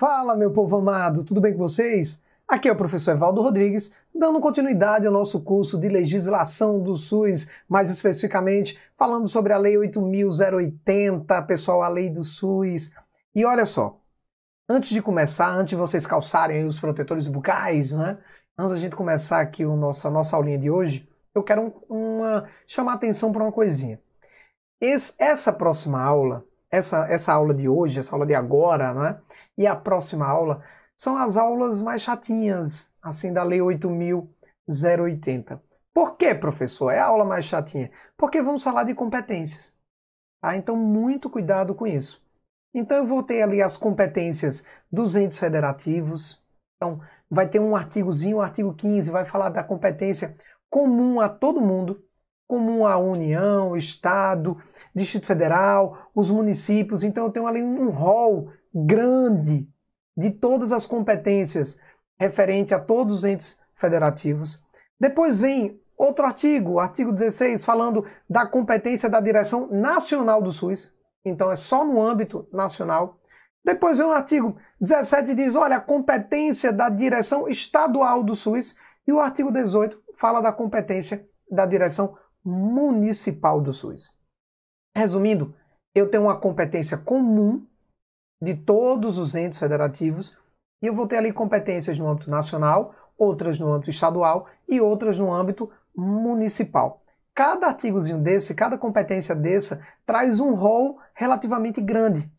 Fala, meu povo amado, tudo bem com vocês? Aqui é o professor Evaldo Rodrigues, dando continuidade ao nosso curso de legislação do SUS, mais especificamente falando sobre a Lei 8.080, pessoal, a Lei do SUS. E olha só, antes de começar, antes de vocês calçarem os protetores bucais, né? Antes da gente começar aqui o nosso, a nossa aulinha de hoje, eu quero um, uma, chamar atenção para uma coisinha. Esse, essa próxima aula essa, essa aula de hoje, essa aula de agora, né? E a próxima aula são as aulas mais chatinhas, assim, da Lei 8080. Por que, professor? É a aula mais chatinha? Porque vamos falar de competências. Tá? Então, muito cuidado com isso. Então, eu vou ter ali as competências dos entes federativos. Então, vai ter um artigozinho, o artigo 15, vai falar da competência comum a todo mundo como a União, o Estado, Distrito Federal, os municípios. Então eu tenho ali um rol grande de todas as competências referente a todos os entes federativos. Depois vem outro artigo, artigo 16, falando da competência da Direção Nacional do SUS. Então é só no âmbito nacional. Depois vem o artigo 17 diz, olha, a competência da Direção Estadual do SUS e o artigo 18 fala da competência da Direção municipal do SUS. Resumindo, eu tenho uma competência comum de todos os entes federativos e eu vou ter ali competências no âmbito nacional, outras no âmbito estadual e outras no âmbito municipal. Cada artigozinho desse, cada competência dessa, traz um rol relativamente grande.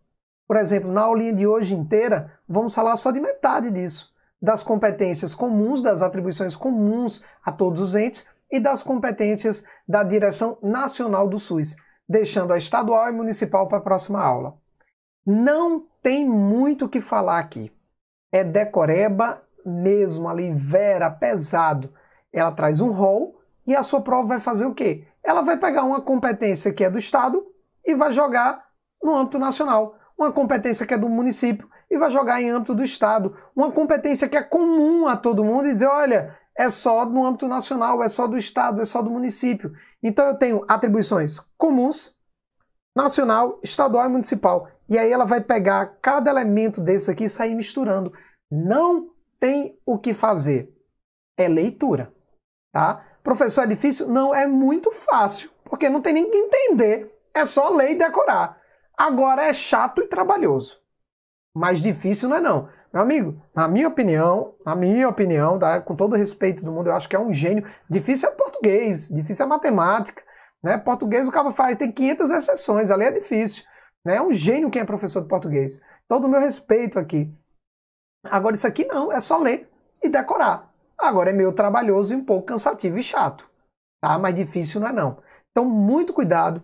Por exemplo, na aulinha de hoje inteira, vamos falar só de metade disso, das competências comuns, das atribuições comuns a todos os entes e das competências da Direção Nacional do SUS, deixando a estadual e municipal para a próxima aula. Não tem muito o que falar aqui. É decoreba mesmo, ali vera, pesado. Ela traz um rol e a sua prova vai fazer o quê? Ela vai pegar uma competência que é do estado e vai jogar no âmbito nacional, uma competência que é do município e vai jogar em âmbito do estado, uma competência que é comum a todo mundo e dizer, olha, é só no âmbito nacional, é só do estado, é só do município. Então eu tenho atribuições comuns, nacional, estadual e municipal. E aí ela vai pegar cada elemento desse aqui e sair misturando. Não tem o que fazer. É leitura, tá? Professor, é difícil? Não, é muito fácil, porque não tem nem que entender. É só ler e decorar. Agora é chato e trabalhoso. Mas difícil não é não. Meu amigo, na minha opinião, na minha opinião, tá? com todo respeito do mundo, eu acho que é um gênio. Difícil é português, difícil é matemática. Né? Português o cara faz, tem 500 exceções, ali é difícil. Né? É um gênio quem é professor de português. Todo o meu respeito aqui. Agora, isso aqui não, é só ler e decorar. Agora é meio trabalhoso e um pouco cansativo e chato. Tá? Mas difícil não é não. Então, muito cuidado.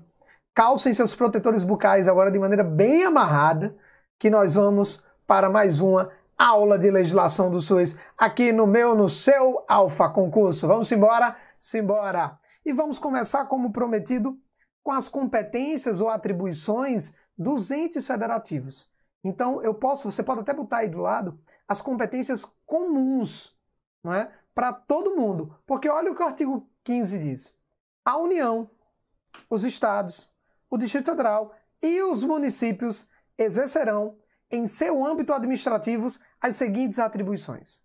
Calcem seus protetores bucais agora de maneira bem amarrada, que nós vamos para mais uma aula de legislação do SUS aqui no meu, no seu Alfa Concurso. Vamos embora? Simbora! E vamos começar, como prometido, com as competências ou atribuições dos entes federativos. Então, eu posso, você pode até botar aí do lado, as competências comuns, não é? Para todo mundo. Porque olha o que o artigo 15 diz. A União, os estados, o Distrito Federal e os municípios exercerão em seu âmbito administrativo as seguintes atribuições.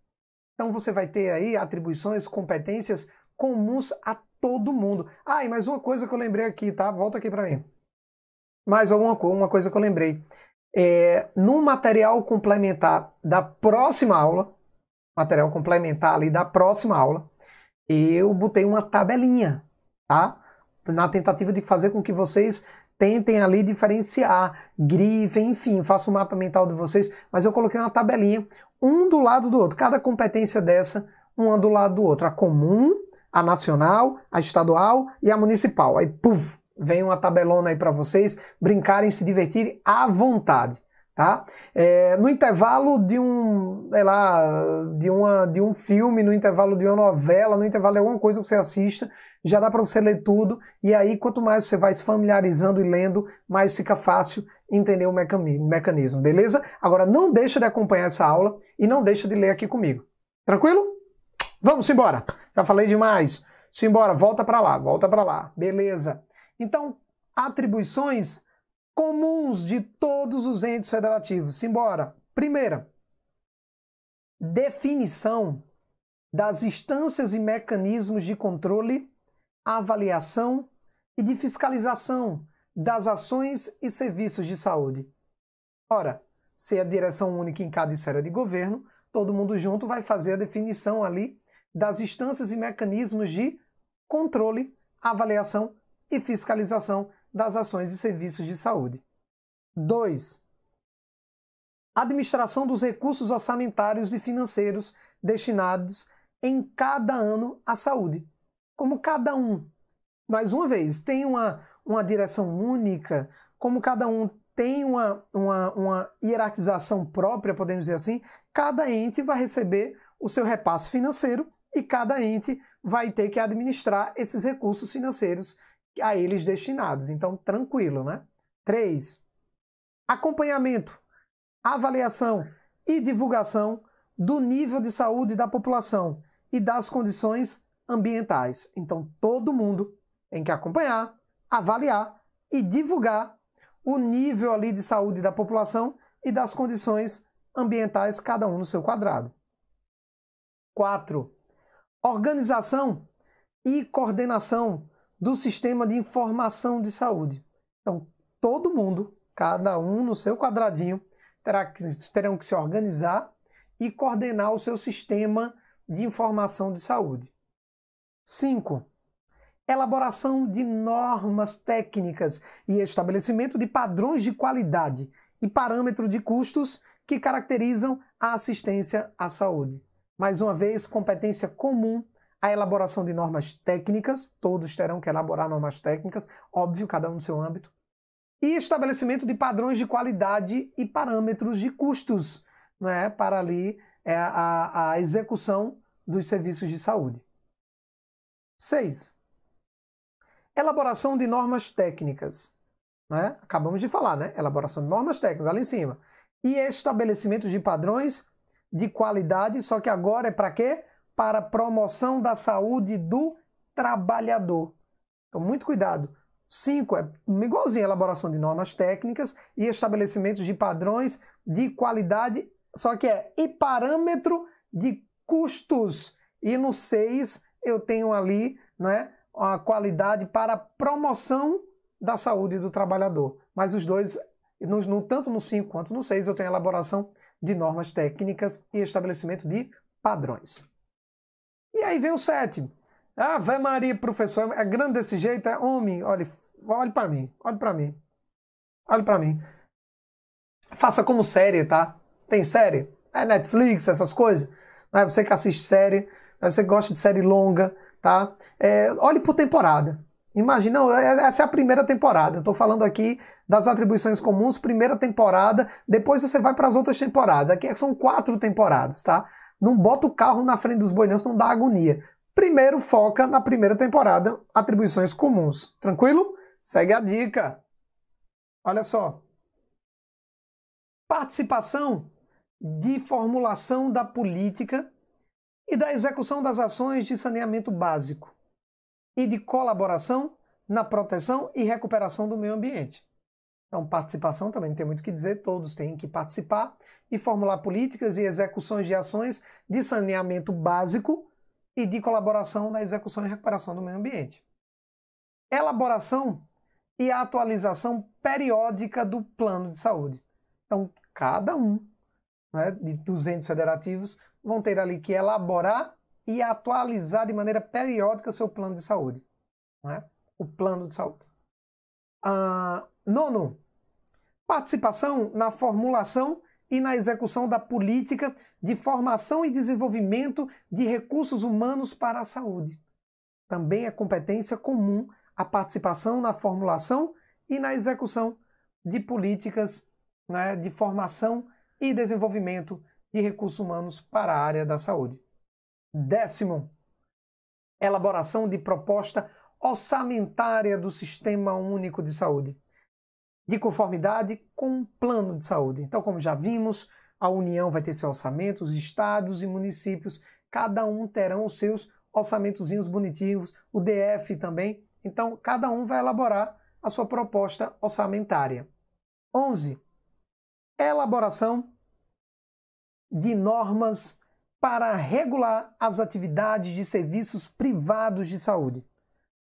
Então você vai ter aí atribuições, competências comuns a todo mundo. Ah, e mais uma coisa que eu lembrei aqui, tá? Volta aqui para mim. Mais alguma coisa, uma coisa que eu lembrei. É, no material complementar da próxima aula, material complementar ali da próxima aula, eu botei uma tabelinha, tá? Na tentativa de fazer com que vocês tentem ali diferenciar, grife, enfim, faça o um mapa mental de vocês, mas eu coloquei uma tabelinha, um do lado do outro, cada competência dessa, uma do lado do outro, a comum, a nacional, a estadual e a municipal. Aí, puf, vem uma tabelona aí para vocês brincarem, se divertirem à vontade. Tá? É, no intervalo de um, sei lá, de, uma, de um filme, no intervalo de uma novela, no intervalo de alguma coisa que você assista, já dá para você ler tudo. E aí, quanto mais você vai se familiarizando e lendo, mais fica fácil entender o mecanismo, beleza? Agora, não deixa de acompanhar essa aula e não deixa de ler aqui comigo. Tranquilo? Vamos embora. Já falei demais. Simbora, volta para lá, volta para lá. Beleza. Então, atribuições comuns de todos os entes federativos. Simbora. Primeira, definição das instâncias e mecanismos de controle, avaliação e de fiscalização das ações e serviços de saúde. Ora, se é direção única em cada esfera de governo, todo mundo junto vai fazer a definição ali das instâncias e mecanismos de controle, avaliação e fiscalização das ações e serviços de saúde. 2. Administração dos recursos orçamentários e financeiros destinados em cada ano à saúde, como cada um. Mais uma vez, tem uma, uma direção única, como cada um tem uma, uma, uma hierarquização própria, podemos dizer assim, cada ente vai receber o seu repasse financeiro e cada ente vai ter que administrar esses recursos financeiros a eles destinados. Então, tranquilo, né? 3. Acompanhamento, avaliação e divulgação do nível de saúde da população e das condições ambientais. Então, todo mundo tem que acompanhar, avaliar e divulgar o nível ali de saúde da população e das condições ambientais, cada um no seu quadrado. 4. Organização e coordenação do sistema de informação de saúde. Então, todo mundo, cada um no seu quadradinho, terá que, terão que se organizar e coordenar o seu sistema de informação de saúde. 5. Elaboração de normas técnicas e estabelecimento de padrões de qualidade e parâmetro de custos que caracterizam a assistência à saúde. Mais uma vez, competência comum a elaboração de normas técnicas, todos terão que elaborar normas técnicas, óbvio, cada um no seu âmbito, e estabelecimento de padrões de qualidade e parâmetros de custos né, para ali é, a, a execução dos serviços de saúde. 6. Elaboração de normas técnicas. Né? Acabamos de falar, né? Elaboração de normas técnicas, ali em cima. E estabelecimento de padrões de qualidade, só que agora é para quê? para a promoção da saúde do trabalhador. Então, muito cuidado. 5 é igualzinho a elaboração de normas técnicas e estabelecimentos de padrões de qualidade, só que é e parâmetro de custos. E no 6 eu tenho ali né, a qualidade para promoção da saúde do trabalhador. Mas os dois, no, no tanto no 5 quanto no 6, eu tenho elaboração de normas técnicas e estabelecimento de padrões. E aí vem o sétimo. Ah, vai Maria, professor, é grande desse jeito, é homem. Olhe, olhe para mim, olhe para mim. Olhe para mim. Faça como série, tá? Tem série? É Netflix, essas coisas? é você que assiste série, é você que gosta de série longa, tá? É, olhe por temporada. Imagina, é, essa é a primeira temporada. Estou falando aqui das atribuições comuns, primeira temporada. Depois você vai para as outras temporadas. Aqui são quatro temporadas, tá? não bota o carro na frente dos boinos, não dá agonia. Primeiro foca na primeira temporada, atribuições comuns. Tranquilo? Segue a dica. Olha só. Participação de formulação da política e da execução das ações de saneamento básico e de colaboração na proteção e recuperação do meio ambiente. Então, participação também não tem muito o que dizer, todos têm que participar e formular políticas e execuções de ações de saneamento básico e de colaboração na execução e recuperação do meio ambiente. Elaboração e atualização periódica do plano de saúde. Então, cada um né, de 200 federativos vão ter ali que elaborar e atualizar de maneira periódica seu plano de saúde. Né? O plano de saúde. Ah, nono, participação na formulação e na execução da política de formação e desenvolvimento de recursos humanos para a saúde. Também é competência comum a participação na formulação e na execução de políticas né, de formação e desenvolvimento de recursos humanos para a área da saúde. Décimo, elaboração de proposta orçamentária do Sistema Único de Saúde de conformidade com o plano de saúde. Então, como já vimos, a União vai ter seu orçamento, os estados e municípios, cada um terão os seus orçamentozinhos bonitinhos, o DF também. Então, cada um vai elaborar a sua proposta orçamentária. 11. Elaboração de normas para regular as atividades de serviços privados de saúde,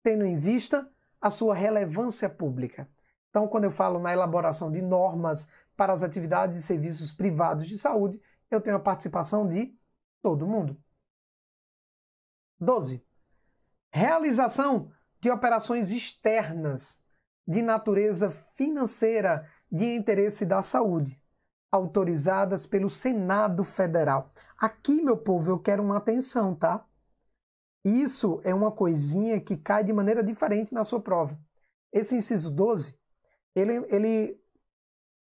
tendo em vista a sua relevância pública. Então, quando eu falo na elaboração de normas para as atividades e serviços privados de saúde, eu tenho a participação de todo mundo. 12. Realização de operações externas de natureza financeira de interesse da saúde, autorizadas pelo Senado Federal. Aqui, meu povo, eu quero uma atenção, tá? Isso é uma coisinha que cai de maneira diferente na sua prova. Esse inciso 12 ele, ele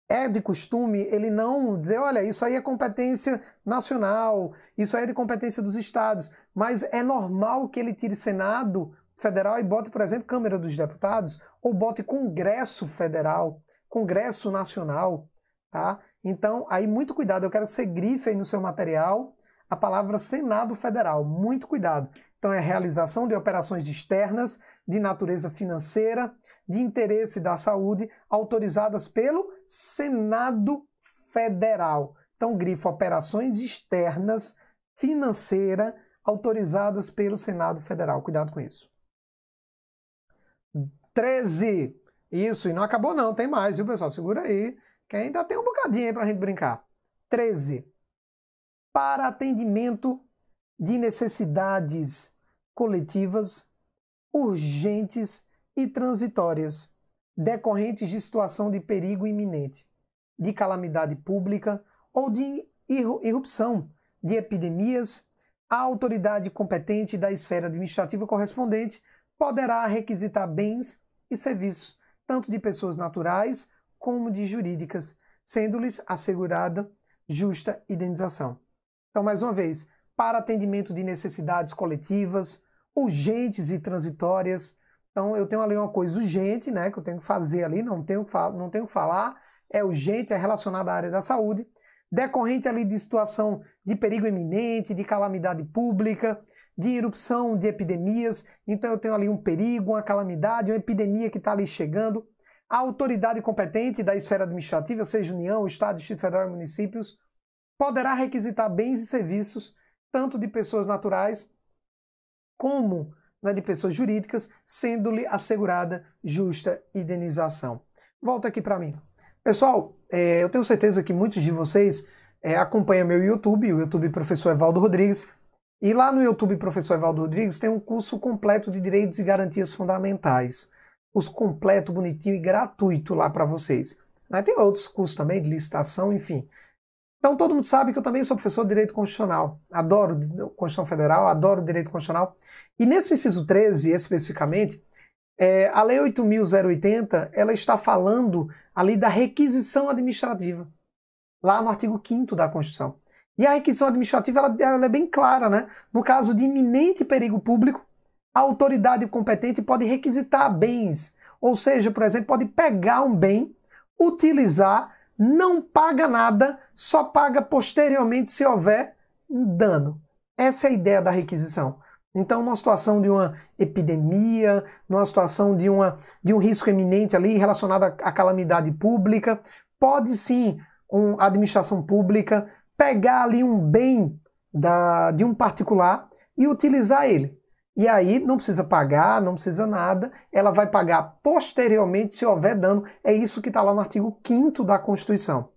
é de costume ele não dizer, olha, isso aí é competência nacional, isso aí é de competência dos estados, mas é normal que ele tire Senado federal e bote, por exemplo, Câmara dos Deputados, ou bote Congresso Federal, Congresso Nacional, tá? Então, aí muito cuidado, eu quero que você grife aí no seu material a palavra Senado Federal, muito cuidado. Então, é a realização de operações externas de natureza financeira, de interesse da saúde, autorizadas pelo Senado Federal. Então, grifo operações externas financeira autorizadas pelo Senado Federal. Cuidado com isso. 13. Isso, e não acabou não, tem mais, viu, pessoal? Segura aí, que ainda tem um bocadinho aí a gente brincar. 13. Para atendimento de necessidades coletivas urgentes e transitórias, decorrentes de situação de perigo iminente, de calamidade pública ou de irrupção de epidemias, a autoridade competente da esfera administrativa correspondente poderá requisitar bens e serviços, tanto de pessoas naturais como de jurídicas, sendo-lhes assegurada justa indenização. Então, mais uma vez, para atendimento de necessidades coletivas, urgentes e transitórias. Então eu tenho ali uma coisa urgente, né, que eu tenho que fazer ali, não tenho que, não tenho que falar, é urgente, é relacionada à área da saúde, decorrente ali de situação de perigo iminente, de calamidade pública, de erupção de epidemias. Então eu tenho ali um perigo, uma calamidade, uma epidemia que está ali chegando. A autoridade competente da esfera administrativa, seja União, Estado, Distrito Federal e municípios, poderá requisitar bens e serviços tanto de pessoas naturais como né, de pessoas jurídicas, sendo-lhe assegurada justa indenização. Volta aqui para mim. Pessoal, é, eu tenho certeza que muitos de vocês é, acompanham meu YouTube, o YouTube Professor Evaldo Rodrigues, e lá no YouTube Professor Evaldo Rodrigues tem um curso completo de direitos e garantias fundamentais. Curso completo, bonitinho e gratuito lá para vocês. Né? Tem outros cursos também de licitação, enfim. Então todo mundo sabe que eu também sou professor de direito constitucional. Adoro Constituição Federal, adoro direito constitucional. E nesse inciso 13, especificamente, é, a Lei 8.080 ela está falando ali da requisição administrativa, lá no artigo 5 da Constituição. E a requisição administrativa ela, ela é bem clara, né? No caso de iminente perigo público, a autoridade competente pode requisitar bens, ou seja, por exemplo, pode pegar um bem, utilizar não paga nada, só paga posteriormente se houver dano. Essa é a ideia da requisição. Então, numa situação de uma epidemia, numa situação de, uma, de um risco eminente ali relacionado à calamidade pública, pode sim a administração pública pegar ali um bem da, de um particular e utilizar ele. E aí não precisa pagar, não precisa nada, ela vai pagar posteriormente se houver dano. É isso que está lá no artigo 5 da Constituição.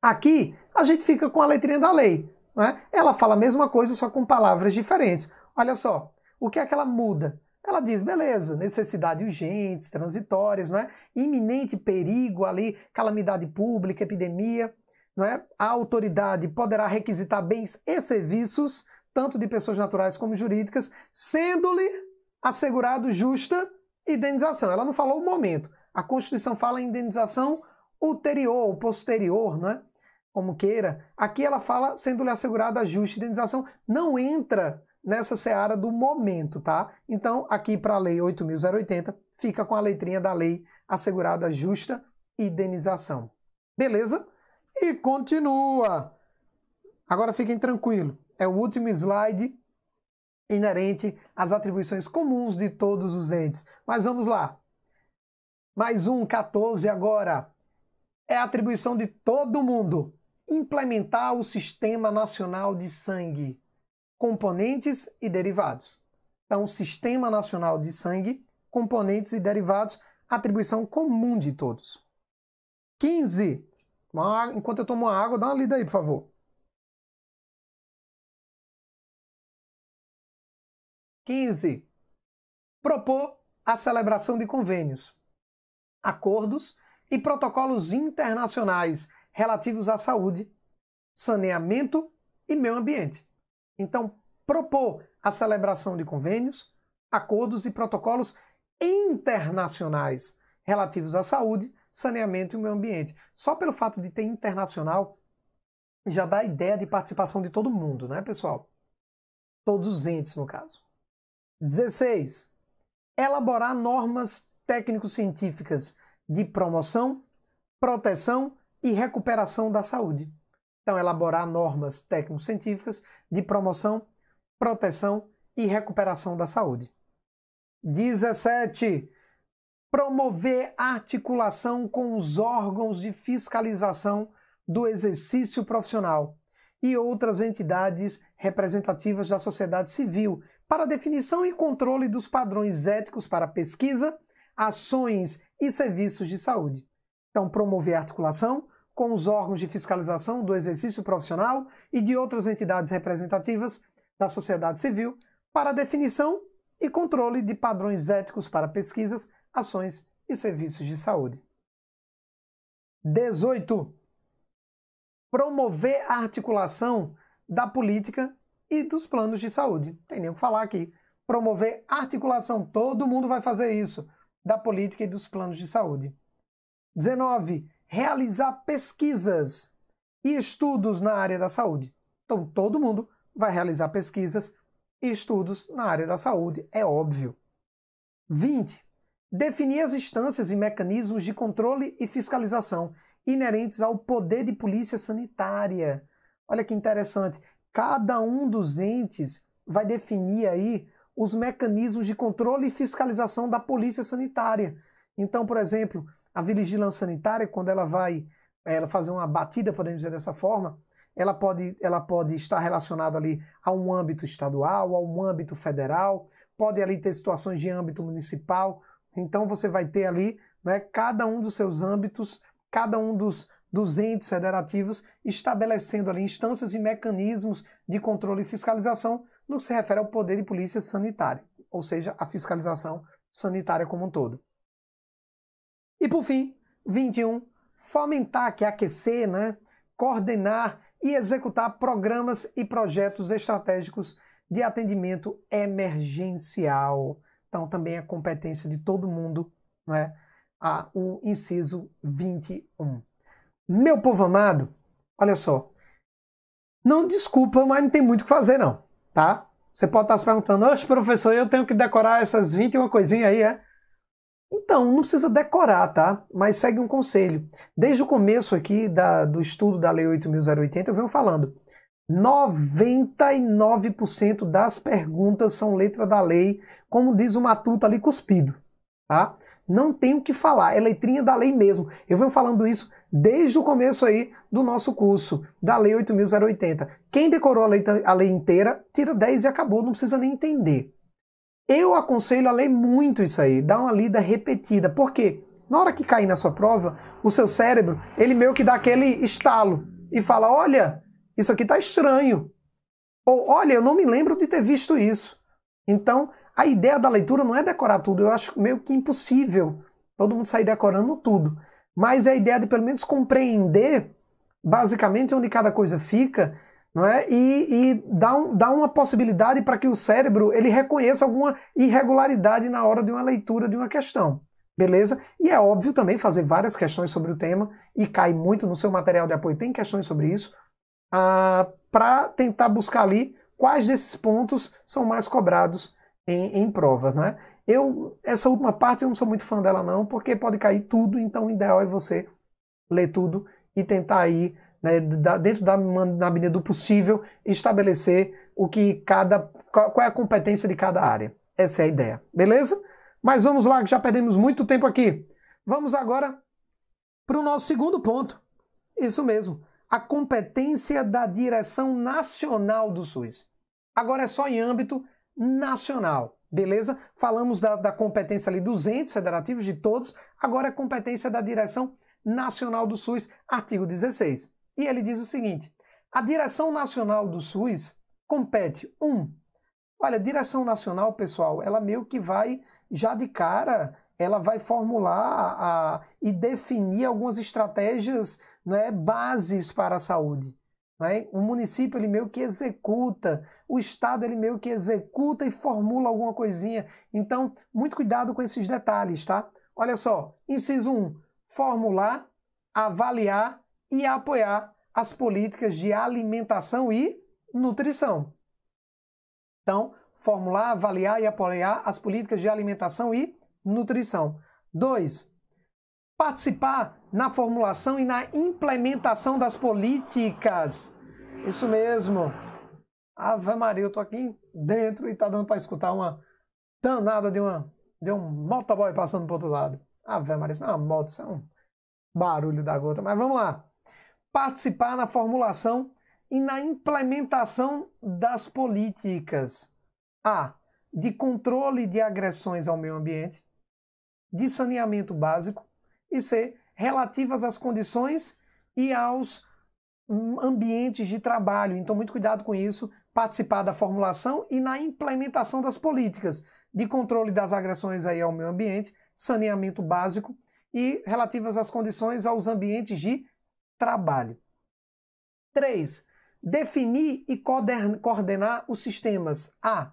Aqui a gente fica com a letrinha da lei. é? Ela fala a mesma coisa, só com palavras diferentes. Olha só, o que é que ela muda? Ela diz, beleza, necessidade urgentes, transitórias, não é? iminente perigo ali, calamidade pública, epidemia, não é? a autoridade poderá requisitar bens e serviços tanto de pessoas naturais como jurídicas, sendo-lhe assegurado justa indenização. Ela não falou o momento. A Constituição fala em indenização ulterior posterior, não é? Como queira. Aqui ela fala sendo-lhe assegurada a justa indenização. Não entra nessa seara do momento, tá? Então, aqui para a Lei 8.080, fica com a letrinha da lei assegurada justa indenização. Beleza? E continua. Agora fiquem tranquilos é o último slide inerente às atribuições comuns de todos os entes. Mas vamos lá. Mais um, 14 agora. É atribuição de todo mundo implementar o Sistema Nacional de Sangue, componentes e derivados. Então, Sistema Nacional de Sangue, componentes e derivados, atribuição comum de todos. 15. Enquanto eu tomo água, dá uma lida aí, por favor. 15. Propor a celebração de convênios, acordos e protocolos internacionais relativos à saúde, saneamento e meio ambiente. Então, propor a celebração de convênios, acordos e protocolos internacionais relativos à saúde, saneamento e meio ambiente. Só pelo fato de ter internacional já dá a ideia de participação de todo mundo, né, pessoal? Todos os entes, no caso. 16. Elaborar normas técnico-científicas de promoção, proteção e recuperação da saúde. Então, elaborar normas técnico-científicas de promoção, proteção e recuperação da saúde. 17. Promover articulação com os órgãos de fiscalização do exercício profissional e outras entidades representativas da sociedade civil para definição e controle dos padrões éticos para pesquisa, ações e serviços de saúde. Então, promover a articulação com os órgãos de fiscalização do exercício profissional e de outras entidades representativas da sociedade civil para definição e controle de padrões éticos para pesquisas, ações e serviços de saúde. 18. Promover a articulação da política e dos planos de saúde. Tem nem o que falar aqui. Promover articulação, todo mundo vai fazer isso, da política e dos planos de saúde. 19. Realizar pesquisas e estudos na área da saúde. Então, todo mundo vai realizar pesquisas e estudos na área da saúde, é óbvio. 20. Definir as instâncias e mecanismos de controle e fiscalização inerentes ao poder de polícia sanitária. Olha que interessante. Cada um dos entes vai definir aí os mecanismos de controle e fiscalização da polícia sanitária. Então, por exemplo, a vigilância sanitária, quando ela vai ela fazer uma batida, podemos dizer dessa forma, ela pode, ela pode estar relacionada ali a um âmbito estadual, a um âmbito federal, pode ali ter situações de âmbito municipal. Então você vai ter ali né, cada um dos seus âmbitos, cada um dos, dos entes federativos, estabelecendo ali instâncias e mecanismos de controle e fiscalização no que se refere ao poder de polícia sanitária, ou seja, a fiscalização sanitária como um todo. E por fim, 21, fomentar, que é aquecer, né, coordenar e executar programas e projetos estratégicos de atendimento emergencial. Então, também é competência de todo mundo, né? a o inciso 21. Meu povo amado, olha só. Não desculpa, mas não tem muito o que fazer, não, tá? Você pode estar se perguntando, oxe, professor, eu tenho que decorar essas 21 coisinhas aí, é? Então, não precisa decorar, tá? Mas segue um conselho. Desde o começo aqui da, do estudo da Lei 8.080, eu venho falando. 99% das perguntas são letra da lei, como diz o matuto ali cuspido, tá? Não tem o que falar, é letrinha da lei mesmo. Eu venho falando isso desde o começo aí do nosso curso, da Lei 8.080. Quem decorou a lei, a lei inteira, tira 10 e acabou, não precisa nem entender. Eu aconselho a ler muito isso aí, dá uma lida repetida, porque na hora que cair na sua prova, o seu cérebro, ele meio que dá aquele estalo e fala: olha, isso aqui está estranho. Ou olha, eu não me lembro de ter visto isso. Então, a ideia da leitura não é decorar tudo, eu acho meio que impossível todo mundo sair decorando tudo mas é a ideia de pelo menos compreender basicamente onde cada coisa fica, não é? E, e dá, um, dá uma possibilidade para que o cérebro ele reconheça alguma irregularidade na hora de uma leitura de uma questão. Beleza? E é óbvio também fazer várias questões sobre o tema, e cai muito no seu material de apoio, tem questões sobre isso, ah, para tentar buscar ali quais desses pontos são mais cobrados em, em provas, é? Eu, essa última parte eu não sou muito fã dela não, porque pode cair tudo, então o ideal é você ler tudo e tentar aí né, dentro da na medida do possível estabelecer o que cada qual é a competência de cada área. Essa é a ideia, beleza? Mas vamos lá, que já perdemos muito tempo aqui. Vamos agora para o nosso segundo ponto. Isso mesmo, a competência da direção nacional do SUS. Agora é só em âmbito nacional. Beleza? Falamos da, da competência ali dos entes federativos, de todos. Agora é competência da Direção Nacional do SUS, artigo 16. E ele diz o seguinte: a Direção Nacional do SUS compete, um, olha, Direção Nacional, pessoal, ela meio que vai já de cara ela vai formular a, a, e definir algumas estratégias, né, bases para a saúde. Né? O município ele meio que executa, o estado ele meio que executa e formula alguma coisinha. Então, muito cuidado com esses detalhes, tá? Olha só, inciso 1, formular, avaliar e apoiar as políticas de alimentação e nutrição. Então, formular, avaliar e apoiar as políticas de alimentação e nutrição. 2 participar na formulação e na implementação das políticas. Isso mesmo. Ave Maria, eu tô aqui dentro e tá dando para escutar uma danada de uma de um motoboy passando pro outro lado. Ave Maria, isso não é uma moto, isso é um barulho da gota, mas vamos lá. Participar na formulação e na implementação das políticas. A. De controle de agressões ao meio ambiente, de saneamento básico, e C, relativas às condições e aos ambientes de trabalho. Então, muito cuidado com isso, participar da formulação e na implementação das políticas de controle das agressões aí ao meio ambiente, saneamento básico e relativas às condições aos ambientes de trabalho. 3. Definir e coordenar os sistemas A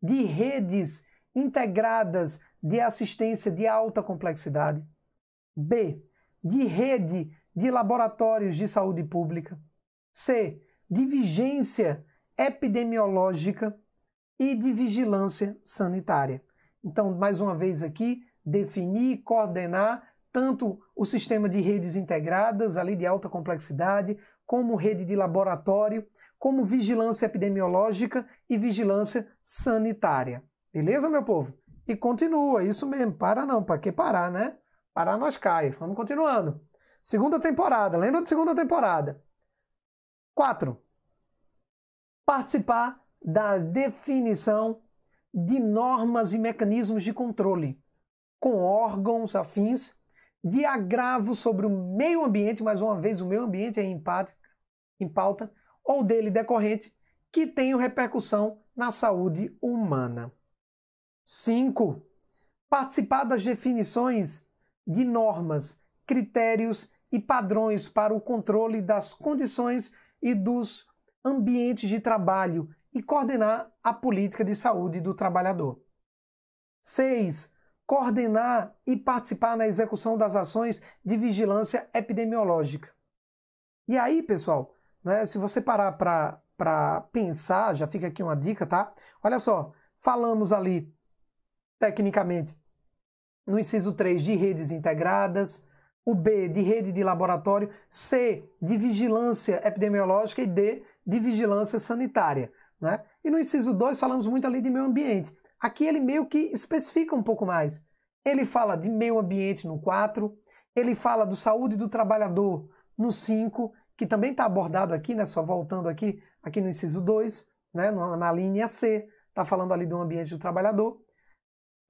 de redes integradas de assistência de alta complexidade B. De rede de laboratórios de saúde pública. C. De vigência epidemiológica e de vigilância sanitária. Então, mais uma vez aqui, definir e coordenar tanto o sistema de redes integradas, ali de alta complexidade, como rede de laboratório, como vigilância epidemiológica e vigilância sanitária. Beleza, meu povo? E continua, isso mesmo, para não, para que parar, né? Pará nós cai. Vamos continuando. Segunda temporada. Lembra de segunda temporada? 4. Participar da definição de normas e mecanismos de controle com órgãos afins de agravo sobre o meio ambiente, mais uma vez o meio ambiente é em, em pauta, ou dele decorrente, que tenham repercussão na saúde humana. 5. Participar das definições de normas, critérios e padrões para o controle das condições e dos ambientes de trabalho e coordenar a política de saúde do trabalhador. 6. Coordenar e participar na execução das ações de vigilância epidemiológica. E aí, pessoal, né, se você parar para pensar, já fica aqui uma dica, tá? Olha só, falamos ali, tecnicamente, no inciso 3, de redes integradas, o B, de rede de laboratório, C, de vigilância epidemiológica e D, de vigilância sanitária. Né? E no inciso 2, falamos muito ali de meio ambiente. Aqui ele meio que especifica um pouco mais. Ele fala de meio ambiente no 4, ele fala do saúde do trabalhador no 5, que também está abordado aqui, né? só voltando aqui, aqui no inciso 2, né? na linha C, está falando ali do ambiente do trabalhador.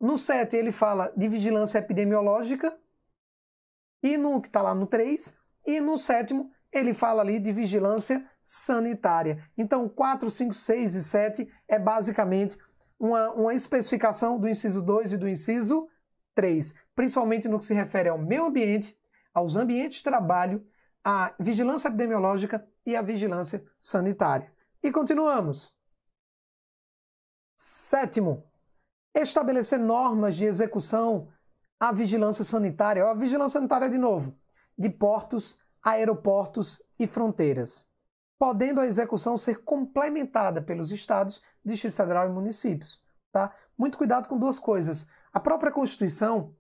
No 7, ele fala de vigilância epidemiológica. E no que está lá no 3. E no sétimo, ele fala ali de vigilância sanitária. Então, 4, 5, 6 e 7 é basicamente uma, uma especificação do inciso 2 e do inciso 3, principalmente no que se refere ao meio ambiente, aos ambientes de trabalho, à vigilância epidemiológica e à vigilância sanitária. E continuamos. Sétimo, estabelecer normas de execução à vigilância sanitária, ou a vigilância sanitária de novo, de portos, aeroportos e fronteiras, podendo a execução ser complementada pelos estados, Distrito Federal e municípios, tá? Muito cuidado com duas coisas. A própria Constituição,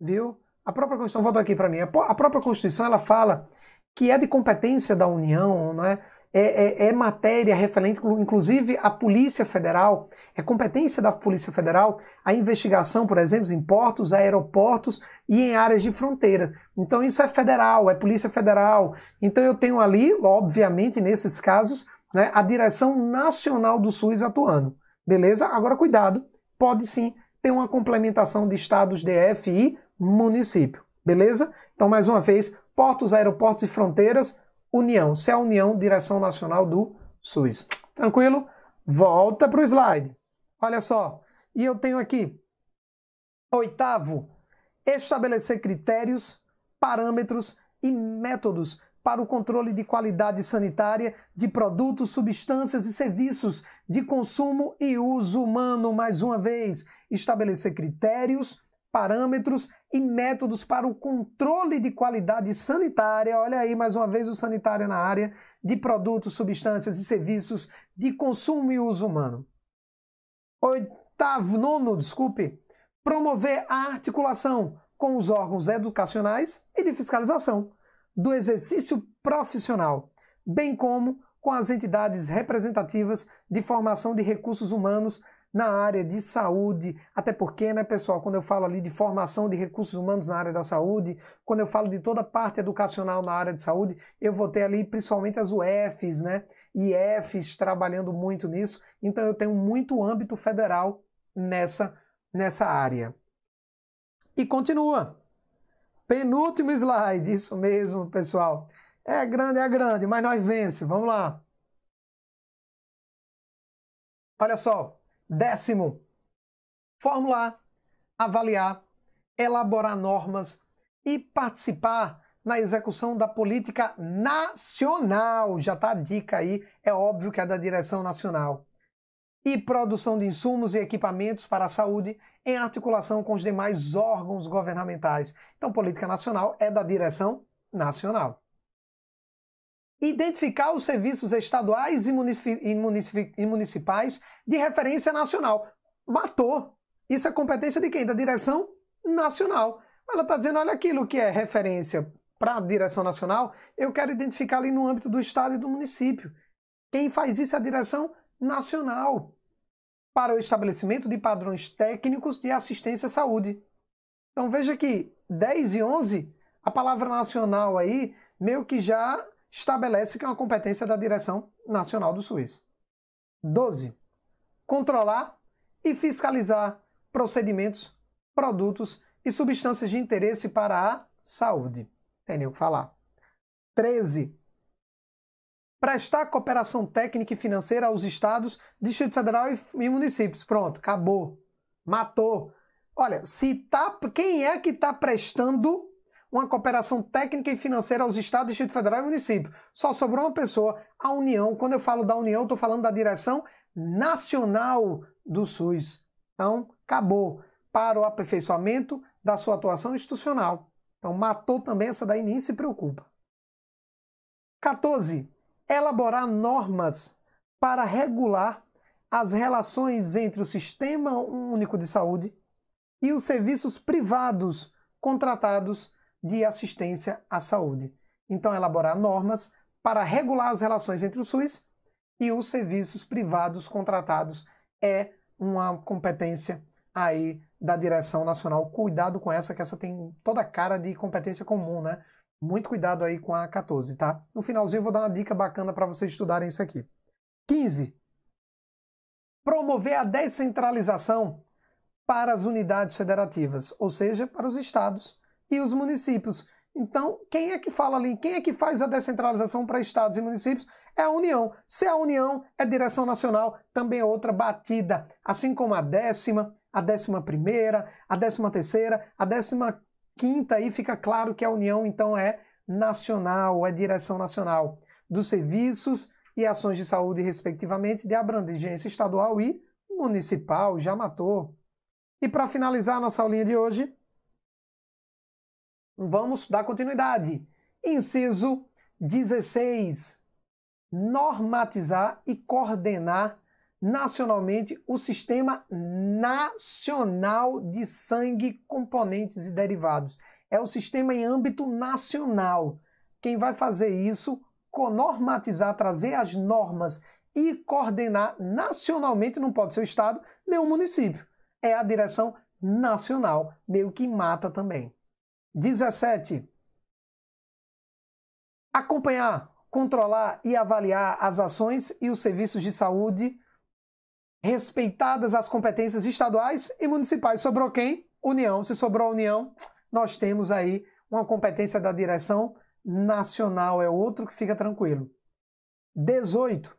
viu? A própria Constituição, volta aqui para mim. A própria Constituição ela fala que é de competência da União, não é? é, é, é matéria referente, inclusive, à Polícia Federal, é competência da Polícia Federal a investigação, por exemplo, em portos, aeroportos e em áreas de fronteiras. Então, isso é federal, é Polícia Federal. Então, eu tenho ali, obviamente, nesses casos, né, a direção nacional do SUS atuando. Beleza? Agora, cuidado, pode sim ter uma complementação de estados, DF e município. Beleza? Então, mais uma vez, portos, aeroportos e fronteiras União, se é a União, Direção Nacional do SUS. Tranquilo? Volta para o slide. Olha só. E eu tenho aqui, oitavo, estabelecer critérios, parâmetros e métodos para o controle de qualidade sanitária de produtos, substâncias e serviços de consumo e uso humano. Mais uma vez, estabelecer critérios, parâmetros e métodos para o controle de qualidade sanitária. Olha aí, mais uma vez, o sanitário na área de produtos, substâncias e serviços de consumo e uso humano. Oitavo, nono, desculpe, promover a articulação com os órgãos educacionais e de fiscalização do exercício profissional, bem como com as entidades representativas de formação de recursos humanos na área de saúde, até porque, né, pessoal, quando eu falo ali de formação de recursos humanos na área da saúde, quando eu falo de toda a parte educacional na área de saúde, eu vou ter ali principalmente as UFs, né, IFs trabalhando muito nisso, então eu tenho muito âmbito federal nessa, nessa área. E continua. Penúltimo slide, isso mesmo, pessoal. É grande, é grande, mas nós vence, vamos lá. Olha só, Décimo, formular, avaliar, elaborar normas e participar na execução da política nacional. Já está a dica aí, é óbvio que é da direção nacional. E produção de insumos e equipamentos para a saúde em articulação com os demais órgãos governamentais. Então, política nacional é da direção nacional identificar os serviços estaduais e, municipi e, e municipais de referência nacional. Matou. Isso é competência de quem? Da direção nacional. Ela está dizendo: olha aquilo que é referência para a direção nacional, eu quero identificar ali no âmbito do estado e do município. Quem faz isso é a direção nacional para o estabelecimento de padrões técnicos de assistência à saúde. Então veja que 10 e 11, a palavra nacional aí meio que já estabelece que é uma competência da Direção Nacional do SUS. 12. Controlar e fiscalizar procedimentos, produtos e substâncias de interesse para a saúde. Tem nem o que falar. 13. Prestar cooperação técnica e financeira aos estados, Distrito Federal e municípios. Pronto, acabou. Matou. Olha, se tá, quem é que está prestando uma cooperação técnica e financeira aos estados, Distrito Federal e município. Só sobrou uma pessoa, a União. Quando eu falo da União, estou falando da direção nacional do SUS. Então, acabou para o aperfeiçoamento da sua atuação institucional. Então, matou também essa daí, nem se preocupa. 14. Elaborar normas para regular as relações entre o Sistema Único de Saúde e os serviços privados contratados de assistência à saúde. Então, elaborar normas para regular as relações entre o SUS e os serviços privados contratados é uma competência aí da direção nacional. Cuidado com essa, que essa tem toda a cara de competência comum, né? Muito cuidado aí com a 14, tá? No finalzinho eu vou dar uma dica bacana para vocês estudarem isso aqui. 15. Promover a descentralização para as unidades federativas, ou seja, para os estados e os municípios. Então, quem é que fala ali? Quem é que faz a descentralização para estados e municípios? É a União. Se é a União, é direção nacional, também é outra batida. Assim como a décima, a décima primeira, a décima terceira, a décima quinta, aí fica claro que a União, então, é nacional, é direção nacional dos serviços e ações de saúde, respectivamente, de abrangência estadual e municipal, já matou. E para finalizar a nossa aulinha de hoje, Vamos dar continuidade. Inciso 16. Normatizar e coordenar nacionalmente o Sistema Nacional de Sangue, Componentes e Derivados. É o sistema em âmbito nacional. Quem vai fazer isso, normatizar, trazer as normas e coordenar nacionalmente, não pode ser o Estado nem o município. É a direção nacional, meio que mata também. 17. Acompanhar, controlar e avaliar as ações e os serviços de saúde respeitadas as competências estaduais e municipais. Sobrou quem? União. Se sobrou a União, nós temos aí uma competência da direção nacional, é outro que fica tranquilo. 18.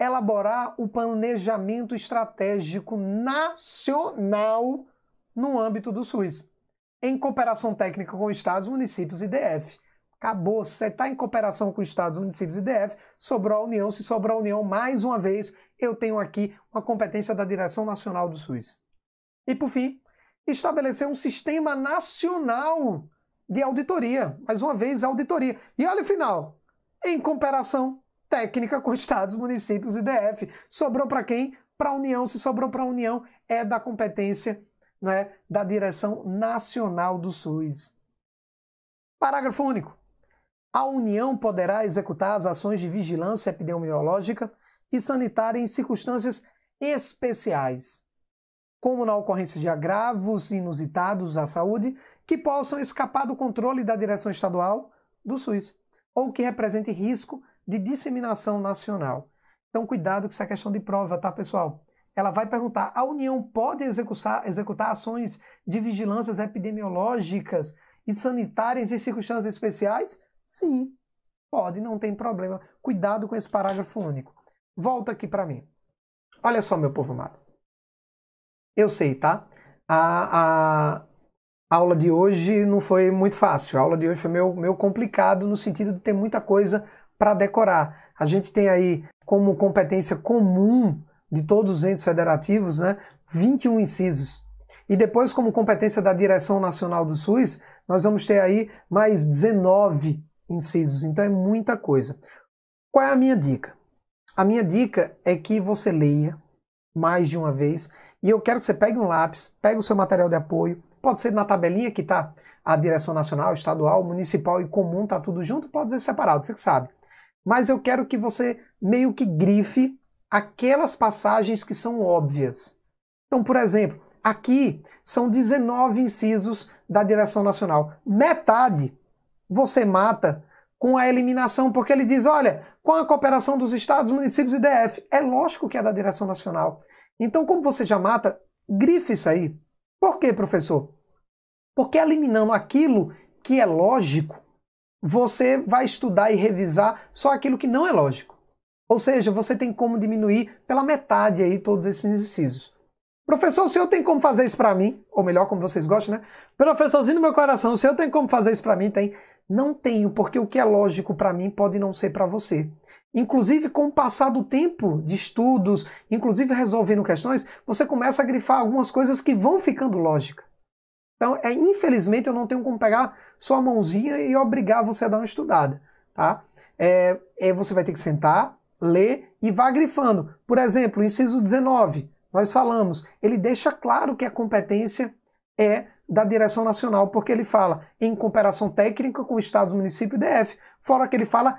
Elaborar o planejamento estratégico nacional no âmbito do SUS em cooperação técnica com estados, municípios e DF. Acabou, você está em cooperação com estados, municípios e DF, sobrou a União. Se sobrou a União, mais uma vez, eu tenho aqui uma competência da Direção Nacional do SUS. E por fim, estabelecer um sistema nacional de auditoria. Mais uma vez, auditoria. E olha o final. Em cooperação técnica com estados, municípios e DF. Sobrou para quem? Para a União. Se sobrou para a União, é da competência né, da Direção Nacional do SUS. Parágrafo único. A União poderá executar as ações de vigilância epidemiológica e sanitária em circunstâncias especiais, como na ocorrência de agravos inusitados à saúde que possam escapar do controle da direção estadual do SUS ou que represente risco de disseminação nacional. Então, cuidado com essa questão de prova, tá, pessoal? ela vai perguntar: a União pode executar, executar ações de vigilâncias epidemiológicas e sanitárias em circunstâncias especiais? Sim, pode, não tem problema. Cuidado com esse parágrafo único. Volta aqui para mim. Olha só, meu povo amado. Eu sei, tá? A, a, aula de hoje não foi muito fácil. A aula de hoje foi meio, meio complicado no sentido de ter muita coisa para decorar. A gente tem aí como competência comum de todos os entes federativos, né, 21 incisos. E depois, como competência da Direção Nacional do SUS, nós vamos ter aí mais 19 incisos. Então é muita coisa. Qual é a minha dica? A minha dica é que você leia mais de uma vez. E eu quero que você pegue um lápis, pegue o seu material de apoio. Pode ser na tabelinha que está a direção nacional, estadual, municipal e comum, está tudo junto, pode ser separado, você que sabe. Mas eu quero que você meio que grife aquelas passagens que são óbvias. Então, por exemplo, aqui são 19 incisos da direção nacional. Metade você mata com a eliminação, porque ele diz: olha, com a cooperação dos estados, municípios e DF. É lógico que é da direção nacional. Então, como você já mata, grife isso aí. Por quê, professor? Porque eliminando aquilo que é lógico, você vai estudar e revisar só aquilo que não é lógico. Ou seja, você tem como diminuir pela metade aí todos esses incisos. Professor, o senhor tem como fazer isso para mim? Ou melhor, como vocês gostam, né? Professorzinho do meu coração, o senhor tem como fazer isso para mim? Tem. Não tenho, porque o que é lógico para mim pode não ser para você. Inclusive, com o passar do tempo de estudos, inclusive resolvendo questões, você começa a grifar algumas coisas que vão ficando lógica. Então, é, infelizmente, eu não tenho como pegar sua mãozinha e obrigar você a dar uma estudada, tá? É, é você vai ter que sentar, lê e vá grifando. Por exemplo, inciso 19, nós falamos, ele deixa claro que a competência é da direção nacional, porque ele fala em cooperação técnica com estados, município e DF, fora que ele fala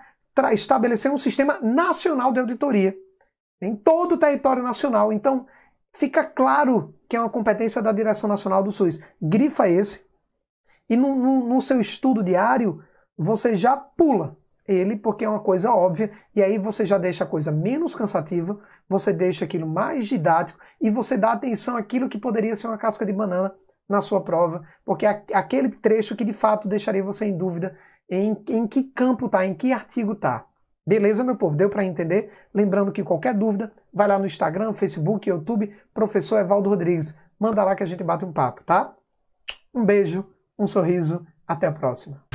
estabelecer um sistema nacional de auditoria em todo o território nacional. Então, fica claro que é uma competência da direção nacional do SUS. Grifa esse e no, no, no seu estudo diário você já pula ele, porque é uma coisa óbvia, e aí você já deixa a coisa menos cansativa, você deixa aquilo mais didático e você dá atenção àquilo que poderia ser uma casca de banana na sua prova, porque é aquele trecho que de fato deixaria você em dúvida em, em que campo tá, em que artigo tá. Beleza, meu povo? Deu para entender? Lembrando que qualquer dúvida, vai lá no Instagram, Facebook, YouTube, professor Evaldo Rodrigues. Manda lá que a gente bate um papo, tá? Um beijo, um sorriso, até a próxima.